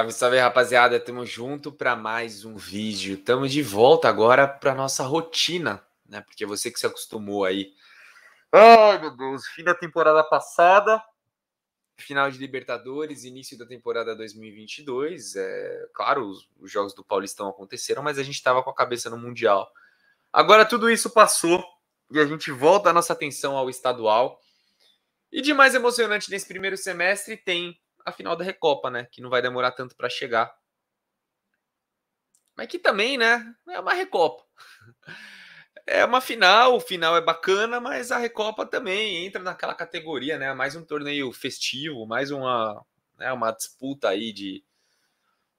Salve, salve, rapaziada. Tamo junto para mais um vídeo. Tamo de volta agora para nossa rotina, né? Porque você que se acostumou aí. Ai, meu Deus, fim da temporada passada, final de Libertadores, início da temporada 2022. É, claro, os, os jogos do Paulistão aconteceram, mas a gente estava com a cabeça no Mundial. Agora tudo isso passou e a gente volta a nossa atenção ao estadual. E de mais emocionante nesse primeiro semestre tem a final da Recopa, né? Que não vai demorar tanto para chegar. Mas que também, né? É uma Recopa. É uma final, o final é bacana, mas a Recopa também entra naquela categoria, né? Mais um torneio festivo, mais uma, né, uma disputa aí de.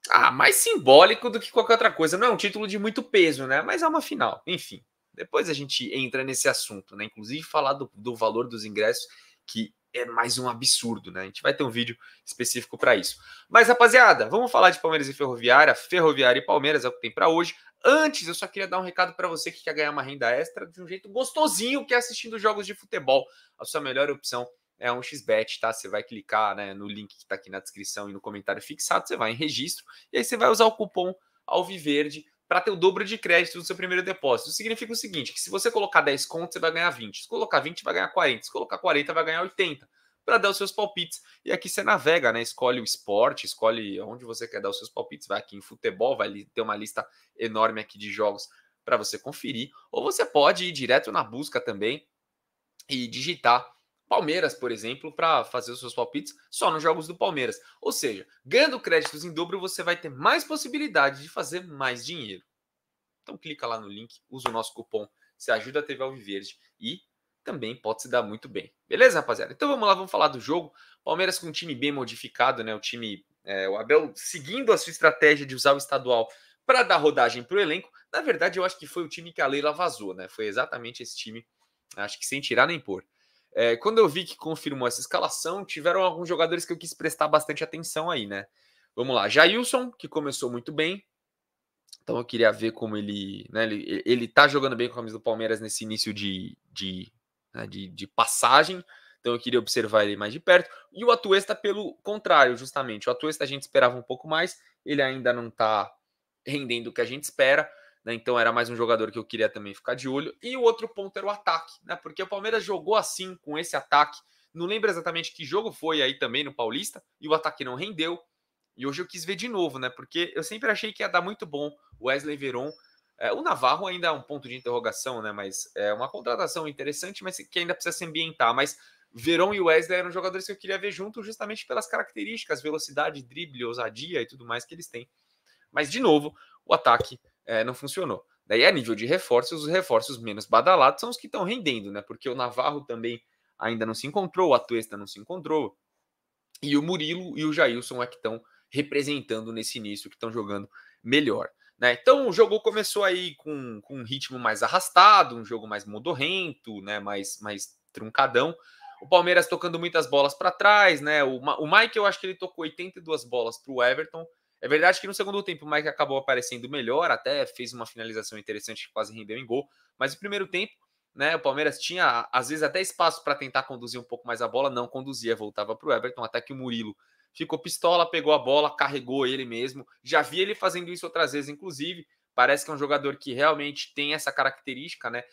Ah, mais simbólico do que qualquer outra coisa. Não é um título de muito peso, né? Mas é uma final. Enfim, depois a gente entra nesse assunto, né? Inclusive falar do, do valor dos ingressos, que é mais um absurdo, né? A gente vai ter um vídeo específico para isso. Mas, rapaziada, vamos falar de Palmeiras e Ferroviária, Ferroviária e Palmeiras, é o que tem para hoje. Antes, eu só queria dar um recado para você que quer ganhar uma renda extra de um jeito gostosinho, que é assistindo jogos de futebol. A sua melhor opção é um XBET, tá? Você vai clicar né, no link que está aqui na descrição e no comentário fixado, você vai em registro, e aí você vai usar o cupom Alviverde para ter o dobro de crédito do seu primeiro depósito. Isso significa o seguinte, que se você colocar 10 contos, você vai ganhar 20. Se colocar 20, vai ganhar 40. Se colocar 40, vai ganhar 80 para dar os seus palpites. E aqui você navega, né? Escolhe o esporte, escolhe onde você quer dar os seus palpites. Vai aqui em futebol, vai ter uma lista enorme aqui de jogos para você conferir. Ou você pode ir direto na busca também e digitar Palmeiras, por exemplo, para fazer os seus palpites só nos jogos do Palmeiras. Ou seja, ganhando créditos em dobro, você vai ter mais possibilidade de fazer mais dinheiro. Então clica lá no link, usa o nosso cupom, se ajuda a TV Alviverde e também pode se dar muito bem. Beleza, rapaziada? Então vamos lá, vamos falar do jogo. Palmeiras com um time bem modificado, né? O time, é, o Abel seguindo a sua estratégia de usar o estadual para dar rodagem para o elenco. Na verdade, eu acho que foi o time que a Leila vazou, né? Foi exatamente esse time, acho que sem tirar nem pôr. É, quando eu vi que confirmou essa escalação, tiveram alguns jogadores que eu quis prestar bastante atenção aí, né? Vamos lá, Jailson, que começou muito bem. Então eu queria ver como ele. Né, ele, ele tá jogando bem com a camisa do Palmeiras nesse início de, de, né, de, de passagem. Então eu queria observar ele mais de perto. E o Atuesta, pelo contrário, justamente. O Atuesta a gente esperava um pouco mais, ele ainda não está rendendo o que a gente espera. Né? Então era mais um jogador que eu queria também ficar de olho. E o outro ponto era o ataque, né? porque o Palmeiras jogou assim, com esse ataque. Não lembro exatamente que jogo foi aí também no Paulista, e o ataque não rendeu. E hoje eu quis ver de novo, né? Porque eu sempre achei que ia dar muito bom o Wesley Veron. É, o Navarro ainda é um ponto de interrogação, né? Mas é uma contratação interessante, mas que ainda precisa se ambientar. Mas Verón e Wesley eram jogadores que eu queria ver junto justamente pelas características, velocidade, drible, ousadia e tudo mais que eles têm. Mas, de novo, o ataque é, não funcionou. Daí, a é nível de reforços, os reforços menos badalados são os que estão rendendo, né? Porque o Navarro também ainda não se encontrou, o Atuesta não se encontrou, e o Murilo e o Jailson é que estão representando nesse início, que estão jogando melhor. Né? Então o jogo começou aí com, com um ritmo mais arrastado, um jogo mais modorrento, né? mais, mais truncadão. O Palmeiras tocando muitas bolas para trás, né? O, o Mike, eu acho que ele tocou 82 bolas para o Everton é verdade que no segundo tempo o Mike acabou aparecendo melhor, até fez uma finalização interessante que quase rendeu em gol, mas no primeiro tempo, né, o Palmeiras tinha às vezes até espaço para tentar conduzir um pouco mais a bola, não conduzia, voltava para o Everton, até que o Murilo ficou pistola, pegou a bola, carregou ele mesmo. Já vi ele fazendo isso outras vezes, inclusive. Parece que é um jogador que realmente tem essa característica, né?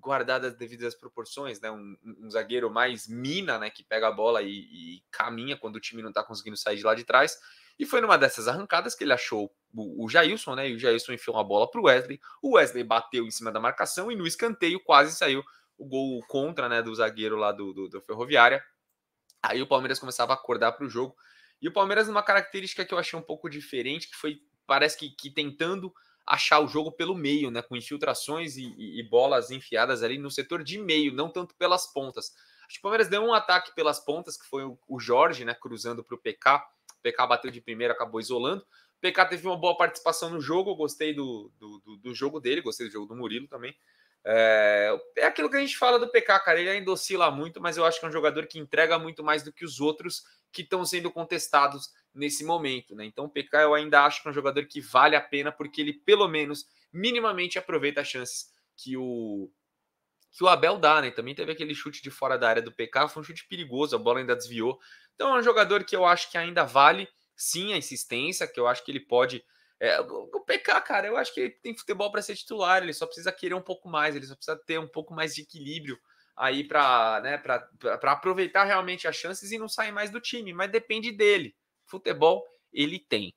Guardadas devidas proporções, né? Um, um, zagueiro mais mina, né? Que pega a bola e, e caminha quando o time não tá conseguindo sair de lá de trás. E foi numa dessas arrancadas que ele achou o, o Jailson, né? E o Jailson enfiou uma bola para o Wesley. O Wesley bateu em cima da marcação e no escanteio quase saiu o gol contra, né? Do zagueiro lá do, do, do Ferroviária. Aí o Palmeiras começava a acordar para o jogo. E o Palmeiras, uma característica que eu achei um pouco diferente, que foi, parece que, que tentando achar o jogo pelo meio, né? Com infiltrações e, e, e, bolas enfiadas ali no setor de meio, não tanto pelas pontas. Acho que o Palmeiras deu um ataque pelas pontas, que foi o, o Jorge, né? Cruzando para o PK PK bateu de primeira, acabou isolando. O PK teve uma boa participação no jogo, gostei do, do, do, do jogo dele, gostei do jogo do Murilo também. É, é, aquilo que a gente fala do PK, cara. Ele ainda oscila muito, mas eu acho que é um jogador que entrega muito mais do que os outros que estão sendo contestados nesse momento, né? Então, o PK eu ainda acho que é um jogador que vale a pena, porque ele pelo menos minimamente aproveita as chances que o que o Abel dá, né? Também teve aquele chute de fora da área do PK, foi um chute perigoso, a bola ainda desviou, então é um jogador que eu acho que ainda vale sim a insistência, que eu acho que ele pode. É, o PK, cara, eu acho que ele tem futebol para ser titular, ele só precisa querer um pouco mais, ele só precisa ter um pouco mais de equilíbrio aí para né, aproveitar realmente as chances e não sair mais do time, mas depende dele. Futebol ele tem,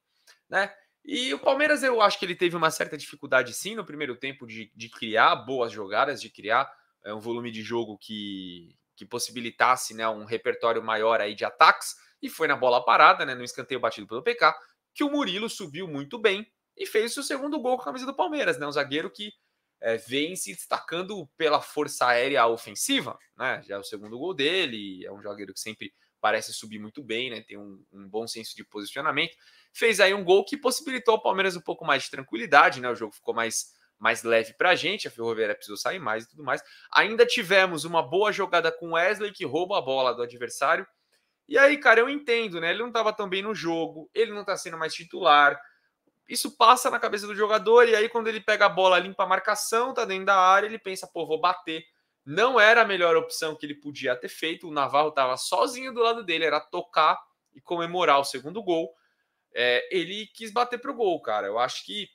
né? E o Palmeiras, eu acho que ele teve uma certa dificuldade sim no primeiro tempo de, de criar boas jogadas, de criar é, um volume de jogo que, que possibilitasse né, um repertório maior aí de ataques, e foi na bola parada, né, no escanteio batido pelo PK, que o Murilo subiu muito bem e fez o segundo gol com a camisa do Palmeiras, né? Um zagueiro que é, vem se destacando pela força aérea ofensiva, né? Já é o segundo gol dele, é um zagueiro que sempre parece subir muito bem, né? Tem um, um, bom senso de posicionamento. Fez aí um gol que possibilitou o Palmeiras um pouco mais de tranquilidade, né? O jogo ficou mais mais leve para a gente. A Ferroviária precisou sair mais e tudo mais. Ainda tivemos uma boa jogada com Wesley, que rouba a bola do adversário. E aí, cara, eu entendo, né? Ele não estava tão bem no jogo, ele não está sendo mais titular. Isso passa na cabeça do jogador, e aí, quando ele pega a bola, limpa a marcação, tá dentro da área, ele pensa, pô, vou bater. Não era a melhor opção que ele podia ter feito. O Navarro estava sozinho do lado dele, era tocar e comemorar o segundo gol. É, ele quis bater pro gol, cara. Eu acho que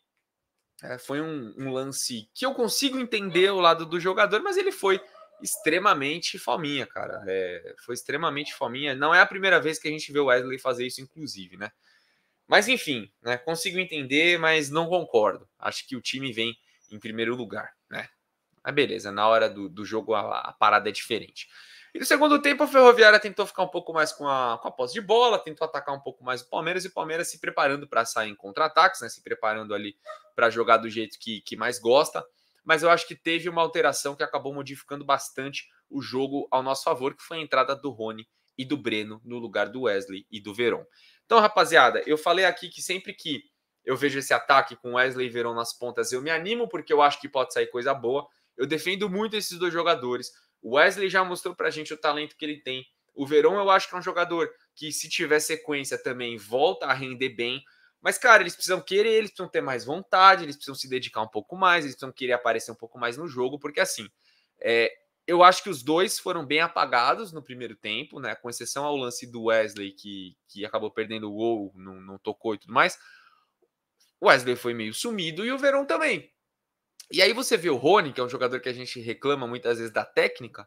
é, foi um, um, lance que eu consigo entender o lado do jogador, mas ele foi extremamente fominha, cara. É, foi extremamente fominha. Não é a primeira vez que a gente vê o Wesley fazer isso, inclusive, né? Mas enfim, né? Consigo entender, mas não concordo. Acho que o time vem em primeiro lugar, né? Mas beleza, na hora do, do jogo a, a parada é diferente. E no segundo tempo, a Ferroviária tentou ficar um pouco mais com a, com a posse de bola, tentou atacar um pouco mais o Palmeiras, e o Palmeiras se preparando para sair em contra-ataques, né? se preparando ali para jogar do jeito que, que mais gosta. Mas eu acho que teve uma alteração que acabou modificando bastante o jogo ao nosso favor, que foi a entrada do Rony e do Breno no lugar do Wesley e do Verón. Então, rapaziada, eu falei aqui que sempre que eu vejo esse ataque com Wesley e Verón nas pontas, eu me animo porque eu acho que pode sair coisa boa. Eu defendo muito esses dois jogadores. O Wesley já mostrou para a gente o talento que ele tem. O Verão, eu acho que é um jogador que, se tiver sequência também, volta a render bem. Mas, cara, eles precisam querer, eles precisam ter mais vontade, eles precisam se dedicar um pouco mais, eles precisam querer aparecer um pouco mais no jogo, porque assim, é, eu acho que os dois foram bem apagados no primeiro tempo, né? Com exceção ao lance do Wesley, que, que acabou perdendo o gol, não, não tocou e tudo mais. O Wesley foi meio sumido e o Verão também. E aí você vê o Rony, que é um jogador que a gente reclama muitas vezes da técnica,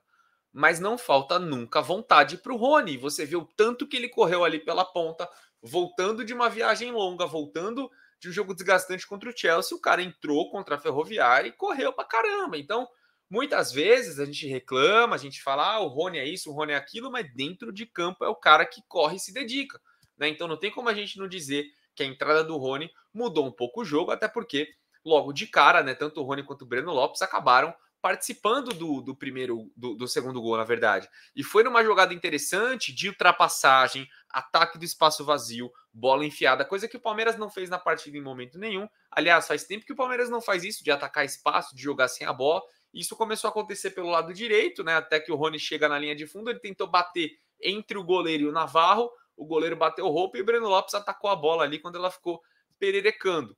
mas não falta nunca vontade para o Rony. Você vê o tanto que ele correu ali pela ponta, voltando de uma viagem longa, voltando de um jogo desgastante contra o Chelsea, o cara entrou contra a Ferroviária e correu para caramba. Então, muitas vezes a gente reclama, a gente fala, ah, o Rony é isso, o Rony é aquilo, mas dentro de campo é o cara que corre e se dedica. Né? Então, não tem como a gente não dizer que a entrada do Rony mudou um pouco o jogo, até porque logo de cara, né? Tanto o Rony quanto o Breno Lopes acabaram participando do, do primeiro, do, do, segundo gol, na verdade. E foi numa jogada interessante de ultrapassagem, ataque do espaço vazio, bola enfiada, coisa que o Palmeiras não fez na partida em momento nenhum. Aliás, faz tempo que o Palmeiras não faz isso, de atacar espaço, de jogar sem a bola. Isso começou a acontecer pelo lado direito, né? Até que o Rony chega na linha de fundo, ele tentou bater entre o goleiro e o Navarro. O goleiro bateu roupa e o Breno Lopes atacou a bola ali quando ela ficou pererecando.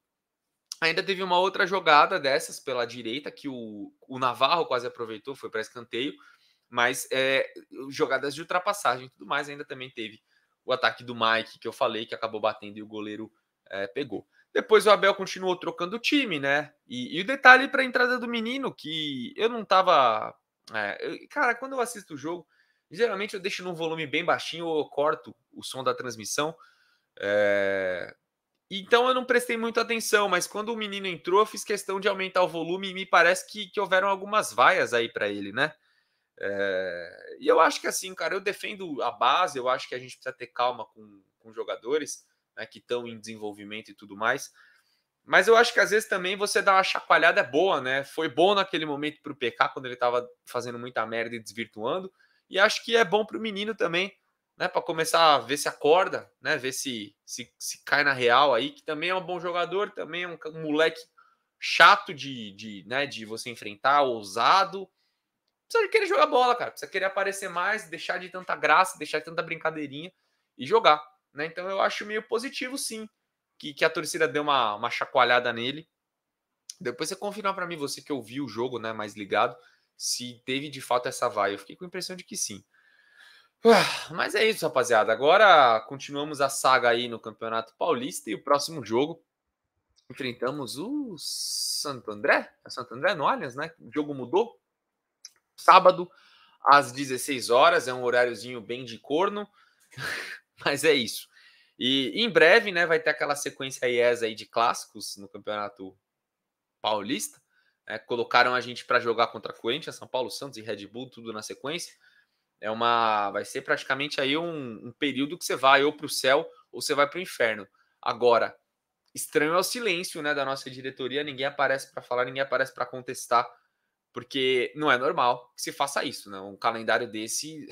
Ainda teve uma outra jogada dessas pela direita que o, o Navarro quase aproveitou, foi para escanteio, mas é, jogadas de ultrapassagem e tudo mais. Ainda também teve o ataque do Mike, que eu falei, que acabou batendo e o goleiro é, pegou. Depois o Abel continuou trocando o time, né? E, e o detalhe para a entrada do menino, que eu não tava. É, eu, cara, quando eu assisto o jogo, geralmente eu deixo num volume bem baixinho ou corto o som da transmissão. É, então eu não prestei muita atenção, mas quando o menino entrou, fiz questão de aumentar o volume e me parece que, que houveram algumas vaias aí para ele, né? É... E eu acho que assim, cara, eu defendo a base, eu acho que a gente precisa ter calma com, com jogadores né, que estão em desenvolvimento e tudo mais. Mas eu acho que às vezes também você dá uma chacoalhada é boa, né? Foi bom naquele momento para o PK, quando ele estava fazendo muita merda e desvirtuando. E acho que é bom para o menino também né, para começar a ver se acorda, né, ver se, se, se cai na real aí, que também é um bom jogador, também é um, moleque chato de, de, né, de você enfrentar, ousado. Precisa querer jogar bola, cara, precisa querer aparecer mais, deixar de tanta graça, deixar de tanta brincadeirinha e jogar, né? Então eu acho meio positivo sim que, que a torcida deu uma, uma chacoalhada nele. Depois você confirma para mim, você que ouviu o jogo, né, mais ligado, se teve de fato essa vaia. Eu fiquei com a impressão de que sim. Ah, mas é isso, rapaziada. Agora continuamos a saga aí no Campeonato Paulista e o próximo jogo enfrentamos o Santo André. É Santo André no Allianz, né? O jogo mudou. Sábado às 16 horas, é um horáriozinho bem de corno, mas é isso. E em breve, né, vai ter aquela sequência IES aí de clássicos no Campeonato Paulista. É, colocaram a gente para jogar contra a Corinthians, São Paulo, Santos e Red Bull, tudo na sequência. É uma, vai ser praticamente aí um, um período que você vai ou para o céu ou você vai para o inferno. Agora, estranho é o silêncio, né, da nossa diretoria. Ninguém aparece para falar, ninguém aparece para contestar, porque não é normal que se faça isso, né? Um calendário desse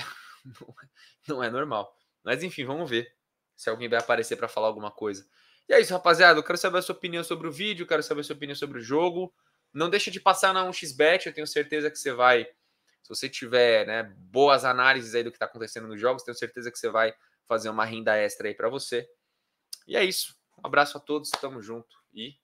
é, não é normal. Mas enfim, vamos ver se alguém vai aparecer para falar alguma coisa. E é isso, rapaziada. Eu quero saber a sua opinião sobre o vídeo, quero saber a sua opinião sobre o jogo. Não deixa de passar na 1xBet, eu tenho certeza que você vai se você tiver né, boas análises aí do que está acontecendo nos jogos, tenho certeza que você vai fazer uma renda extra aí para você. E é isso. Um abraço a todos, tamo junto e